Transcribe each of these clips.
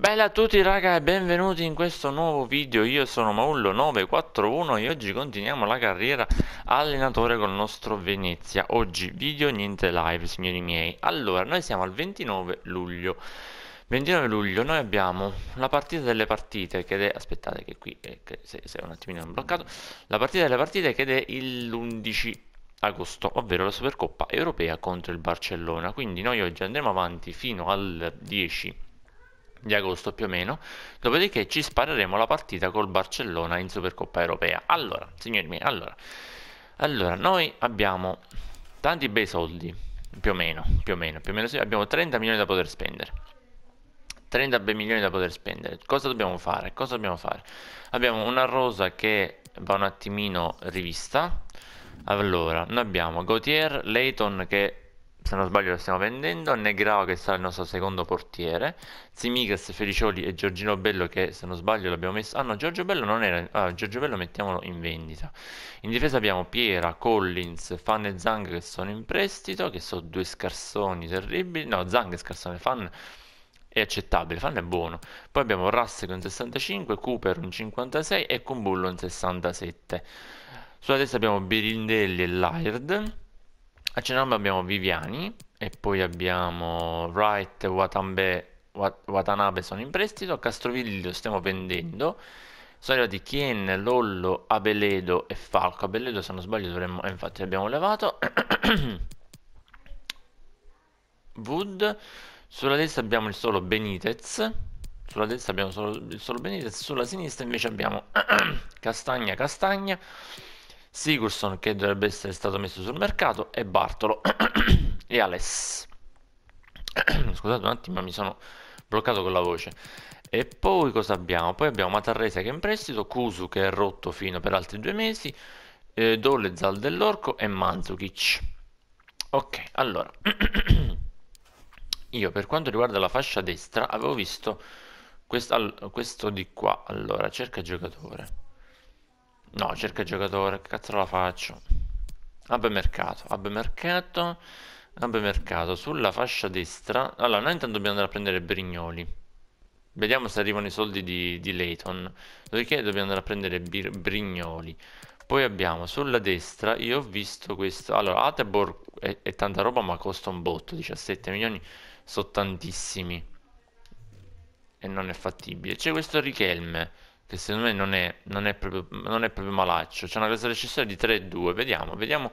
Bella a tutti raga e benvenuti in questo nuovo video, io sono Maullo941 e oggi continuiamo la carriera allenatore con il nostro Venezia Oggi video niente live signori miei Allora, noi siamo al 29 luglio 29 luglio noi abbiamo la partita delle partite che è, aspettate che qui, è, eh, che se, se un attimino è bloccato La partita delle partite che è l'11 agosto, ovvero la Supercoppa Europea contro il Barcellona Quindi noi oggi andremo avanti fino al 10 di agosto più o meno, dopodiché ci spareremo la partita col Barcellona in Supercoppa Europea. Allora, signori miei, allora, allora noi abbiamo tanti bei soldi, più o meno, più o meno, più o meno sì, abbiamo 30 milioni da poter spendere. 30 bei milioni da poter spendere. Cosa dobbiamo fare? Cosa dobbiamo fare? Abbiamo una rosa che va un attimino rivista. Allora, noi abbiamo Gautier, Leighton che se non sbaglio lo stiamo vendendo, Negrao che sarà il nostro secondo portiere, Zimigas, Felicioli e Giorgino Bello che se non sbaglio l'abbiamo messo, ah no Giorgio Bello non era, ah, Giorgio Bello mettiamolo in vendita, in difesa abbiamo Piera, Collins, Fan e Zang che sono in prestito, che sono due scarsoni terribili, no Zang è scarsone, Fan è accettabile, Fan è buono, poi abbiamo Rasse con 65, Cooper un 56 e Cumbullo un 67, sulla destra abbiamo Birindelli e Laird, a Cenarme abbiamo Viviani e poi abbiamo Wright, Watambe, Watanabe sono in prestito, a Castrovilli lo stiamo vendendo. Sono arrivati Kien, Lollo, Abeledo e Falco. Abeledo se non sbaglio dovremmo... Eh, infatti l'abbiamo levato. Wood. Sulla destra abbiamo il solo Benitez. Sulla destra abbiamo solo, il solo Benitez. Sulla sinistra invece abbiamo Castagna, Castagna. Sigurdsson che dovrebbe essere stato messo sul mercato e Bartolo e Aless. Scusate un attimo, mi sono bloccato con la voce. E poi cosa abbiamo? Poi abbiamo Matarresa che è in prestito, Kusu che è rotto fino per altri due mesi, eh, Dole, Zal dell'Orco e Mandzukic Ok, allora, io per quanto riguarda la fascia destra avevo visto quest questo di qua, allora, cerca giocatore. No, cerca giocatore, che cazzo la faccio? Hub mercato, hub mercato, hub mercato, sulla fascia destra. Allora, noi intanto dobbiamo andare a prendere Brignoli. Vediamo se arrivano i soldi di, di Layton. Dopodiché dobbiamo andare a prendere Brignoli. Poi abbiamo sulla destra, io ho visto questo. Allora, Atebor è, è tanta roba ma costa un botto, 17 milioni, sono tantissimi. E non è fattibile. C'è questo Richelme che secondo me non è, non è, proprio, non è proprio, malaccio. C'è una classe recessione di 3-2. Vediamo, vediamo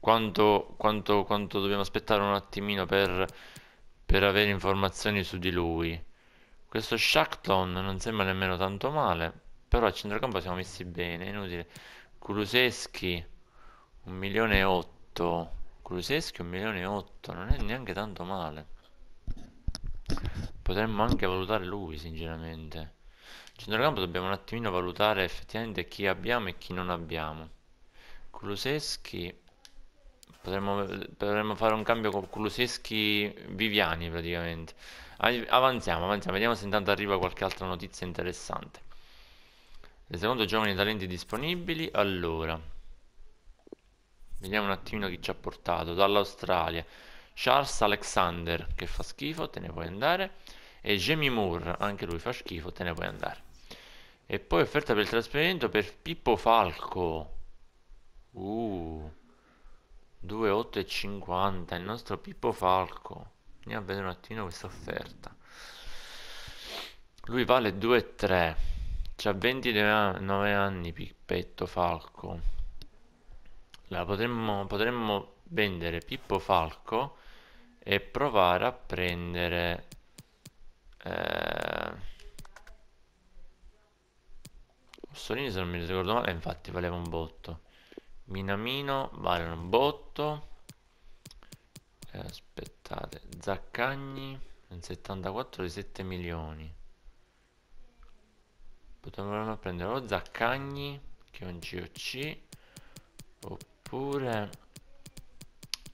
quanto, quanto, quanto, dobbiamo aspettare un attimino per, per avere informazioni su di lui. Questo Shackton non sembra nemmeno tanto male, però a centrocampo siamo messi bene, inutile. Kuluseschi, 1 milione e 8. Kuluseschi, 1 milione e 8, non è neanche tanto male. Potremmo anche valutare lui, sinceramente centrocampo dobbiamo un attimino valutare effettivamente chi abbiamo e chi non abbiamo Kuluseschi potremmo, potremmo fare un cambio con Kuluseschi Viviani praticamente avanziamo, avanziamo, vediamo se intanto arriva qualche altra notizia interessante il secondo giovani talenti disponibili allora vediamo un attimino chi ci ha portato dall'Australia Charles Alexander che fa schifo, te ne puoi andare e Jamie Moore, anche lui fa schifo, te ne puoi andare e poi offerta per il trasferimento per Pippo Falco. Uh. 2,8,50 il nostro Pippo Falco. Andiamo a vedere un attimo questa offerta. Lui vale 2,3. C'ha 29 anni Pippetto Falco. La potremmo, potremmo vendere Pippo Falco e provare a prendere... Eh, Mussolini se non mi ricordo male, infatti valeva un botto. Minamino vale un botto. Eh, aspettate, Zaccagni, un 74 di 7 milioni. Potremmo prendere o Zaccagni, che è un GOC, oppure...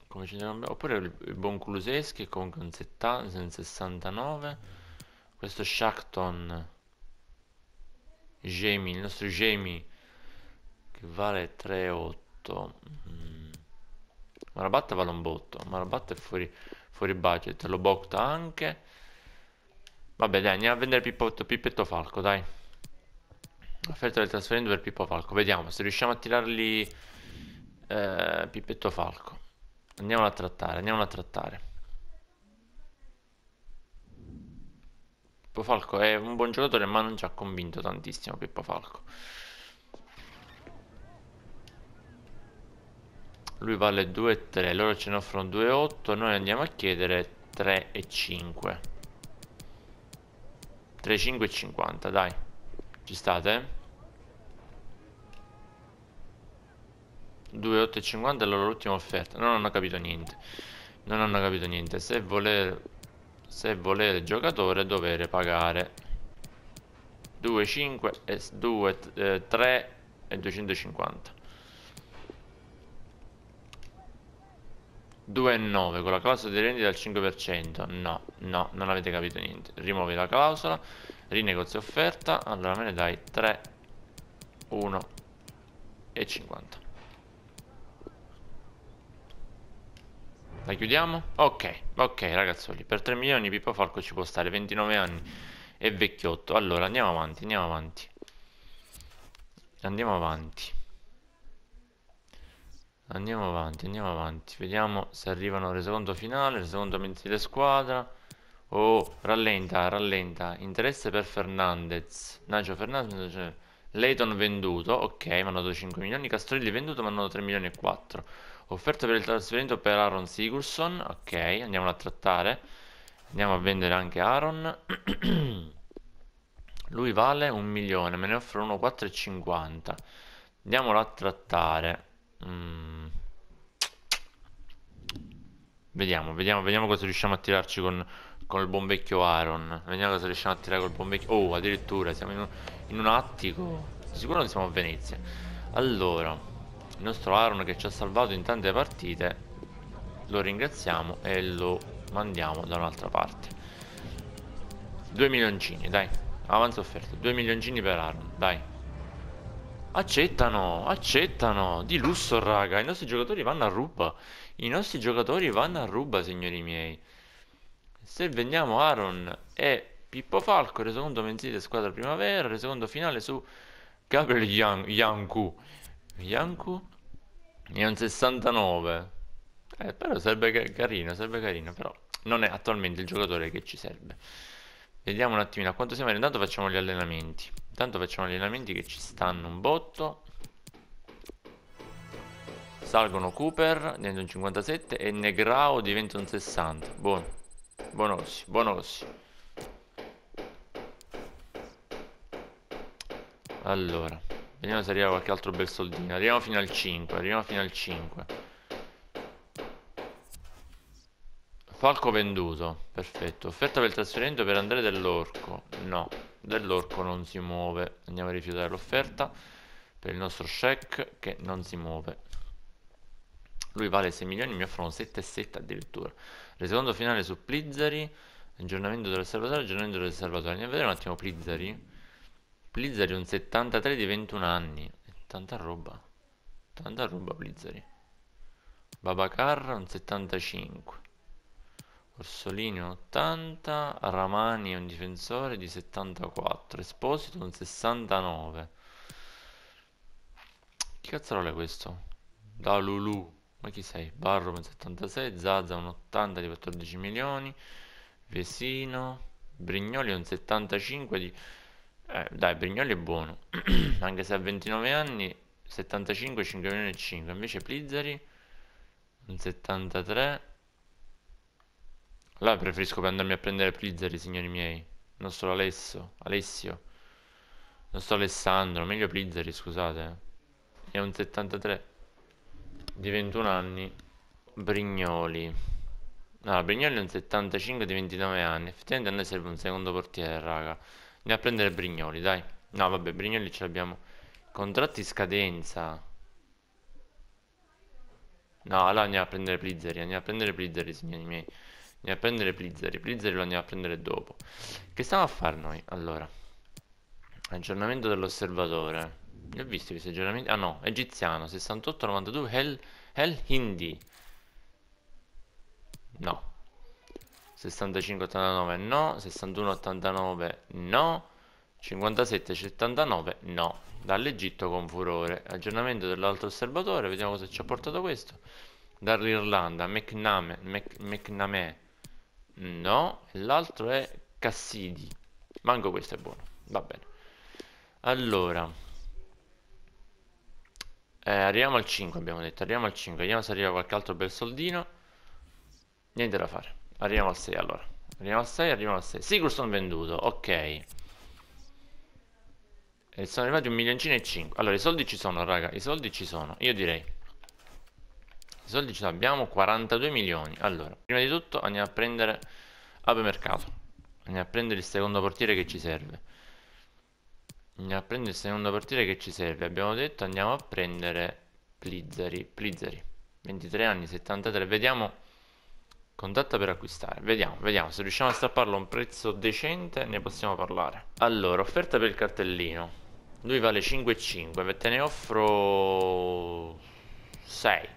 Come ce ne Oppure il, il buon Kuluseschi, comunque un, 70, 69. Questo Shackton Jamie, il nostro Gemi che vale 3,8. Mm. Marabatta vale un botto, Marabatta è fuori, fuori budget, lo botta anche. Vabbè dai, andiamo a vendere Pippotto, Pippetto Falco, dai. Offerta del trasferimento per Pippo Falco, vediamo se riusciamo a tirarli eh, Pippetto Falco. Andiamolo a trattare, andiamolo a trattare. Pippo Falco è un buon giocatore ma non ci ha convinto tantissimo Pippo Falco lui vale 2,3 loro ce ne offrono 2,8 noi andiamo a chiedere 3,5 3,5,50 dai ci state? 2,8,50 è la loro ultima offerta non hanno capito niente non hanno capito niente se voler se volete giocatore dovete pagare 2, 5 e 2, 3 eh, e 250 2,9 con la clausola di rendita al 5% no, no, non avete capito niente rimuovi la clausola rinegozio offerta allora me ne dai 3 1 e 50 La chiudiamo? Ok, ok ragazzoli, per 3 milioni Pippo Falco ci può stare, 29 anni e vecchiotto. Allora, andiamo avanti, andiamo avanti. Andiamo avanti. Andiamo avanti, andiamo avanti. Vediamo se arrivano il secondo finale, il secondo mensile squadra. Oh, rallenta, rallenta. Interesse per Fernandez. Nacio Fernandez. Cioè, Leighton venduto, ok, mi hanno dato 5 milioni. Castrelli venduto, mi hanno dato 3 milioni e 4. Offerta per il trasferimento per Aaron Sigurdsson. Ok, andiamolo a trattare. Andiamo a vendere anche Aaron. Lui vale un milione, me ne offro uno 4,50. Andiamolo a trattare. Mm. Vediamo, vediamo, vediamo cosa riusciamo a tirarci con, con il buon vecchio Aaron. Vediamo cosa riusciamo a tirare col buon vecchio. Oh, addirittura siamo in un, in un attico. Di sicuro non siamo a Venezia. Allora il nostro Aaron che ci ha salvato in tante partite lo ringraziamo e lo mandiamo da un'altra parte 2 milioncini dai avanza offerta 2 milioncini per Aaron dai accettano accettano di lusso raga i nostri giocatori vanno a ruba i nostri giocatori vanno a ruba signori miei se vendiamo Aaron e Pippo Falco resoconto mensile squadra primavera resoconto finale su Gabriel Yanku Yanku ne ha un 69 eh, però sarebbe carino sarebbe carino però non è attualmente il giocatore che ci serve vediamo un attimino a quanto siamo intanto facciamo gli allenamenti intanto facciamo gli allenamenti che ci stanno un botto salgono Cooper diventa un 57 e Negrao diventa un 60 buono buono così allora Vediamo se arriva qualche altro bel soldino. Arriviamo fino al 5, arriviamo fino al 5. Falco venduto, perfetto. Offerta per il trasferimento per Andrea dell'Orco. No, dell'Orco non si muove. Andiamo a rifiutare l'offerta per il nostro check che non si muove. Lui vale 6 milioni, mi offrono 7,7 addirittura. Resecondo finale su Plizzari. Aggiornamento del servatore, aggiornamento del servatore. Andiamo a vedere un attimo Plizzari. Blizzard è un 73 di 21 anni. Tanta roba. Tanta roba Blizzard. Babacar un 75. Orsolini un 80. Ramani un difensore di 74. Esposito un 69. Che cazzarola è questo? Da Lulu. Ma chi sei? Barro un 76, Zaza un 80 di 14 milioni, Vesino, Brignoli un 75 di eh, dai, Brignoli è buono, anche se ha 29 anni 75, 5 milioni e 5. Invece Plizzari, un 73. Allora preferisco andarmi a prendere Plizzari, signori miei. Non sto Alesso, Alessio. Non sto Alessandro, meglio Plizzari, scusate. Eh. È un 73. Di 21 anni. Brignoli. No, Brignoli è un 75 di 29 anni. Effettivamente a noi serve un secondo portiere, raga. Andiamo a prendere Brignoli, dai. No, vabbè, Brignoli ce l'abbiamo. Contratti scadenza. No, allora andiamo a prendere Plizzeri. Andiamo a prendere Plizzeri, signori miei. Andiamo a prendere Plizzeri. Plizzeri lo andiamo a prendere dopo. Che stiamo a fare noi? Allora. Aggiornamento dell'osservatore. Ne ho visto questi aggiornamenti. Ah no, egiziano. 68-92. Hell, Hell Hindi. No, 65-89 no, 61-89 no, 57-79 no, dall'Egitto con furore, aggiornamento dell'altro osservatore, vediamo cosa ci ha portato questo, dall'Irlanda, McNamee Mc, no, l'altro è Cassidi, manco questo è buono, va bene, allora, eh, arriviamo al 5 abbiamo detto, arriviamo al 5, vediamo se arriva qualche altro bel soldino, niente da fare. Arriviamo al 6 allora. Arriviamo al 6, arriviamo al 6. Sigurdsson venduto, ok. E sono arrivati un milioncino e 5. Allora, i soldi ci sono, raga. I soldi ci sono. Io direi. I soldi ce li abbiamo, 42 milioni. Allora, prima di tutto andiamo a prendere Ape Mercato. Andiamo a prendere il secondo portiere che ci serve. Andiamo a prendere il secondo portiere che ci serve. Abbiamo detto andiamo a prendere Plizzari. Plizzari. 23 anni, 73. Vediamo Contatta per acquistare. Vediamo, vediamo. Se riusciamo a strapparlo a un prezzo decente ne possiamo parlare. Allora, offerta per il cartellino. Lui vale 5,5. Te ne offro 6.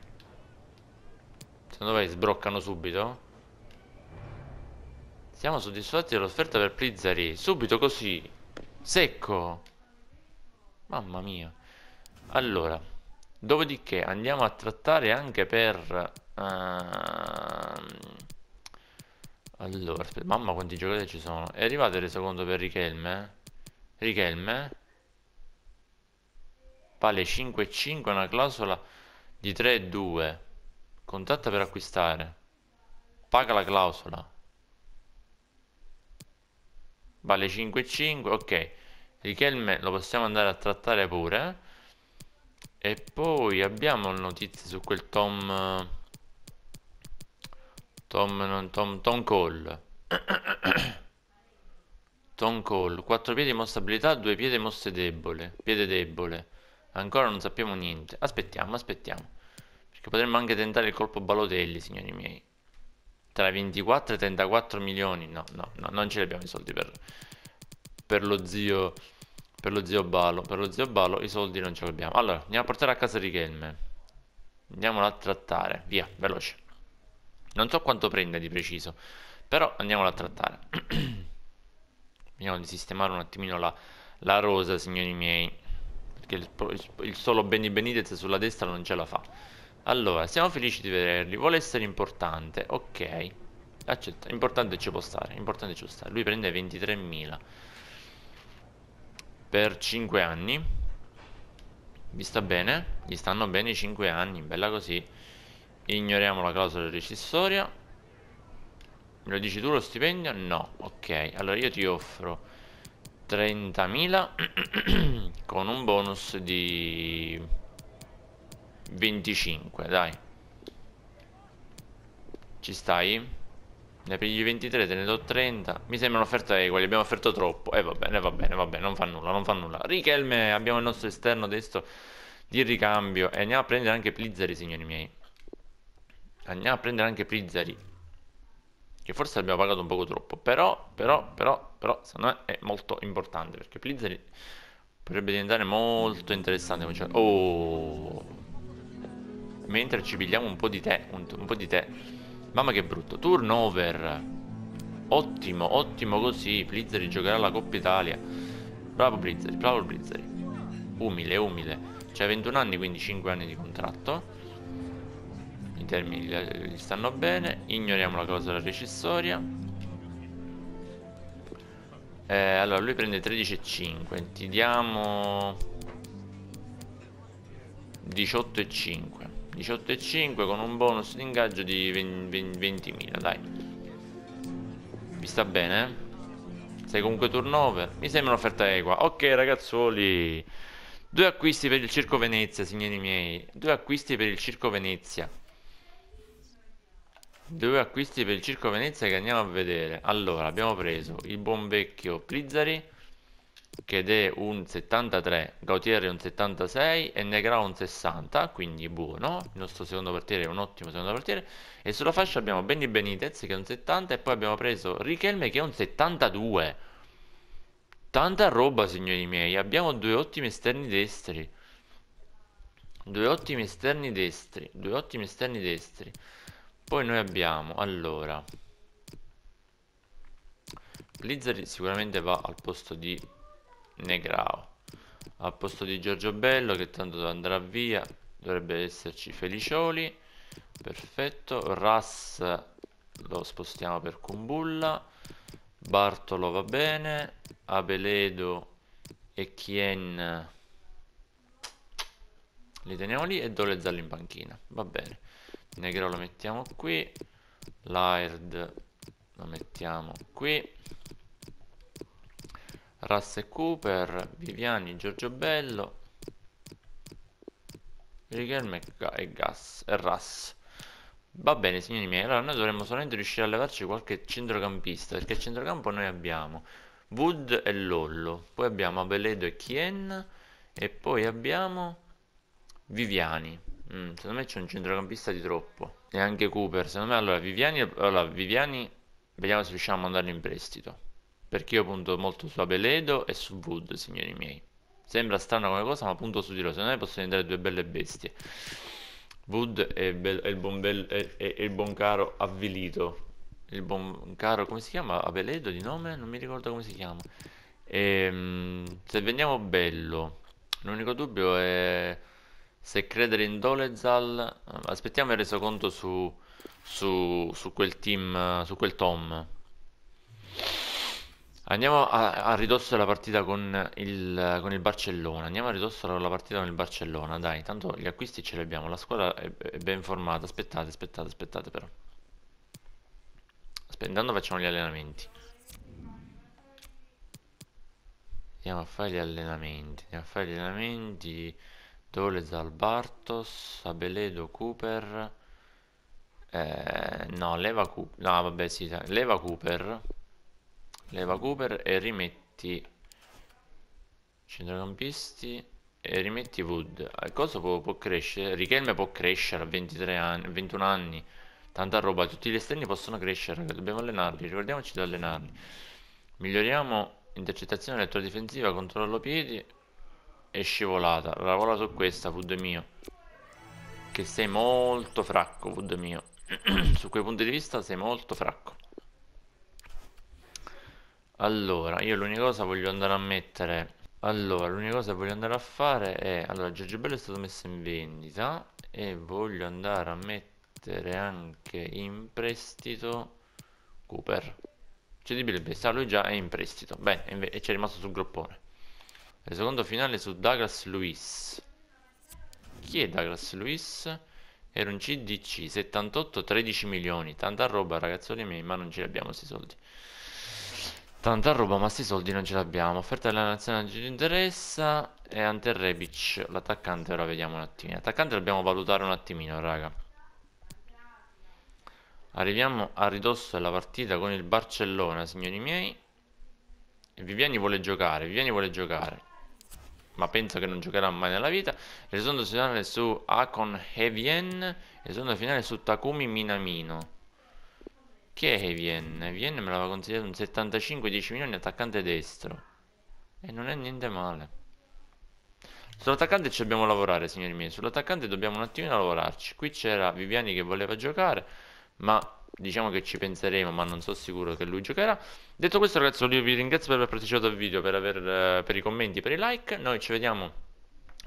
Secondo me sbroccano subito? Siamo soddisfatti dell'offerta per Plizzari. Subito così. Secco. Mamma mia. Allora. Dopodiché andiamo a trattare anche per Ehm, allora, mamma quanti giocatori ci sono. È arrivato il secondo per Richelme? Richelme? Pale 5,5 una clausola di 3-2. Contatta per acquistare. Paga la clausola. Vale 5,5, ok. Richelme lo possiamo andare a trattare pure. E poi abbiamo notizie su quel Tom... Tom, non, Tom, Tom Cole. Tom Call 4 piedi mossa abilità, 2 piedi mosse debole. Piede debole. Ancora non sappiamo niente. Aspettiamo, aspettiamo. Perché potremmo anche tentare il colpo Balotelli, signori miei. Tra 24 e 34 milioni. No, no, no, non ce li abbiamo i soldi per, per lo zio... Per lo zio Balo, per lo zio Balo i soldi non ce li abbiamo. Allora, andiamo a portare a casa Richelme. Andiamola a trattare. Via, veloce. Non so quanto prenda di preciso, però andiamolo a trattare. Vediamo di sistemare un attimino la, la rosa, signori miei, perché il, il, il solo Benny Benitez sulla destra non ce la fa. Allora, siamo felici di vederli, vuole essere importante, ok. Accetta, importante ci può stare, importante ci può stare. Lui prende 23.000 per 5 anni. Gli sta bene? Gli stanno bene i 5 anni, bella così. Ignoriamo la clausola rescissoria. Me lo dici tu lo stipendio? No. Ok, allora io ti offro 30.000 con un bonus di 25, dai. Ci stai? Ne pigli 23, te ne do 30. Mi sembra un'offerta equa, gli abbiamo offerto troppo. E eh, va bene, va bene, va bene, non fa nulla, non fa nulla. Richelme, abbiamo il nostro esterno destro di ricambio. E andiamo a prendere anche Plizzeri, signori miei. Andiamo a prendere anche Prizzari. Che forse abbiamo pagato un poco troppo. Però, però, però, però, secondo me è molto importante. Perché Prizzari potrebbe diventare molto interessante. Oh! Mentre ci pigliamo un po' di tè. Un, un po' di tè. Mamma che brutto. Turnover. Ottimo, ottimo così. Prizzari giocherà la Coppa Italia. Bravo Prizzari, bravo Prizzari. Umile, umile. C'è 21 anni, quindi 5 anni di contratto termini gli stanno bene ignoriamo la clausola recessoria eh, allora lui prende 13,5 ti diamo 18,5 18,5 con un bonus di ingaggio di 20.000 20 dai vi sta bene eh? sei comunque turnover mi sembra un'offerta equa ok ragazzuoli Due acquisti per il Circo Venezia, signori miei. Due acquisti per il Circo Venezia. Due acquisti per il Circo Venezia che andiamo a vedere. Allora, abbiamo preso il buon vecchio Prizzari, che è un 73, Gautier è un 76 e Negra un 60, quindi buono. Il nostro secondo portiere è un ottimo secondo portiere. E sulla fascia abbiamo Benny Benitez, che è un 70, e poi abbiamo preso Richelme, che è un 72. Tanta roba, signori miei. Abbiamo due ottimi esterni destri. Due ottimi esterni destri. Due ottimi esterni destri. Poi noi abbiamo, allora... Blizzard sicuramente va al posto di Negrao. Al posto di Giorgio Bello che tanto andrà via. Dovrebbe esserci Felicioli. Perfetto. Ras lo spostiamo per Kumbulla. Bartolo va bene. Abeledo e Kien li teniamo lì e Dolezal in panchina. Va bene negro lo mettiamo qui Laird lo mettiamo qui e Cooper, Viviani, Giorgio Bello Rigelme e Gas e Russ Va bene signori miei, allora noi dovremmo solamente riuscire a levarci qualche centrocampista Perché centrocampo noi abbiamo Wood e Lollo Poi abbiamo Abeledo e Kien E poi abbiamo Viviani Mm, secondo me c'è un centrocampista di troppo. E anche Cooper. Secondo me allora Viviani, allora, Viviani vediamo se riusciamo a mandarlo in prestito. Perché io punto molto su Abeledo e su Wood, signori miei. Sembra strano come cosa, ma punto su di loro. Secondo me possono diventare due belle bestie. Wood è, bel, è, il, buon bel, è, è il buon caro avvilito. Il buon caro, come si chiama? Abeledo di nome? Non mi ricordo come si chiama. E, ehm, se vendiamo bello, l'unico dubbio è se credere in Dolezal... Eh, aspettiamo il resoconto su, su, su quel team, eh, su quel Tom. Andiamo a, a ridosso della partita con il, con il, Barcellona. Andiamo a ridosso della partita con il Barcellona. Dai, tanto gli acquisti ce li abbiamo. La squadra è, è ben formata. Aspettate, aspettate, aspettate però. Aspettando facciamo gli allenamenti. Andiamo a fare gli allenamenti. Andiamo a fare gli allenamenti. Tolez Albartos, Abeledo Cooper. Eh, no, leva Cooper. No, vabbè, sì, leva Cooper. Leva Cooper e rimetti centrocampisti e rimetti Wood. Il coso può, può, crescere. Richelme può crescere a 23 anni, 21 anni. Tanta roba, tutti gli esterni possono crescere, dobbiamo allenarli, ricordiamoci di allenarli. Miglioriamo intercettazione elettrodifensiva, controllo piedi è scivolata. La vola su questa, food mio. Che sei molto fracco, food mio. su quei punti di vista sei molto fracco. Allora, io l'unica cosa voglio andare a mettere... Allora, l'unica cosa che voglio andare a fare è... Allora, Giorgio Bello è stato messo in vendita e voglio andare a mettere anche in prestito Cooper. CDB Best, ah, lui già è in prestito. Bene, e ci è rimasto sul groppone. Il secondo finale su Douglas Lewis. Chi è Douglas Lewis? Era un CDC, 78, 13 milioni. Tanta roba ragazzoli miei, ma non ce l'abbiamo questi soldi. Tanta roba, ma questi soldi non ce l'abbiamo. Offerta della nazionale non ci interessa. E Ante Rebic, l'attaccante, ora vediamo un attimino. L'attaccante dobbiamo valutare un attimino, raga. Arriviamo a ridosso della partita con il Barcellona, signori miei. Viviani vuole giocare, Viviani vuole giocare ma penso che non giocherà mai nella vita. Il finale su Akon Hevien, il finale su Takumi Minamino. Chi è Hevien? Hevien me l'aveva consigliato un 75-10 milioni attaccante destro. E non è niente male. Sull'attaccante ci dobbiamo lavorare, signori miei. Sull'attaccante dobbiamo un attimino lavorarci. Qui c'era Viviani che voleva giocare, ma diciamo che ci penseremo, ma non sono sicuro che lui giocherà. Detto questo, ragazzi, io vi ringrazio per aver partecipato al video, per, aver, eh, per i commenti, per i like. Noi ci vediamo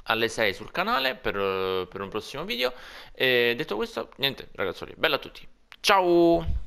alle 6 sul canale per, eh, per un prossimo video. E detto questo, niente, ragazzi, bella a tutti. Ciao!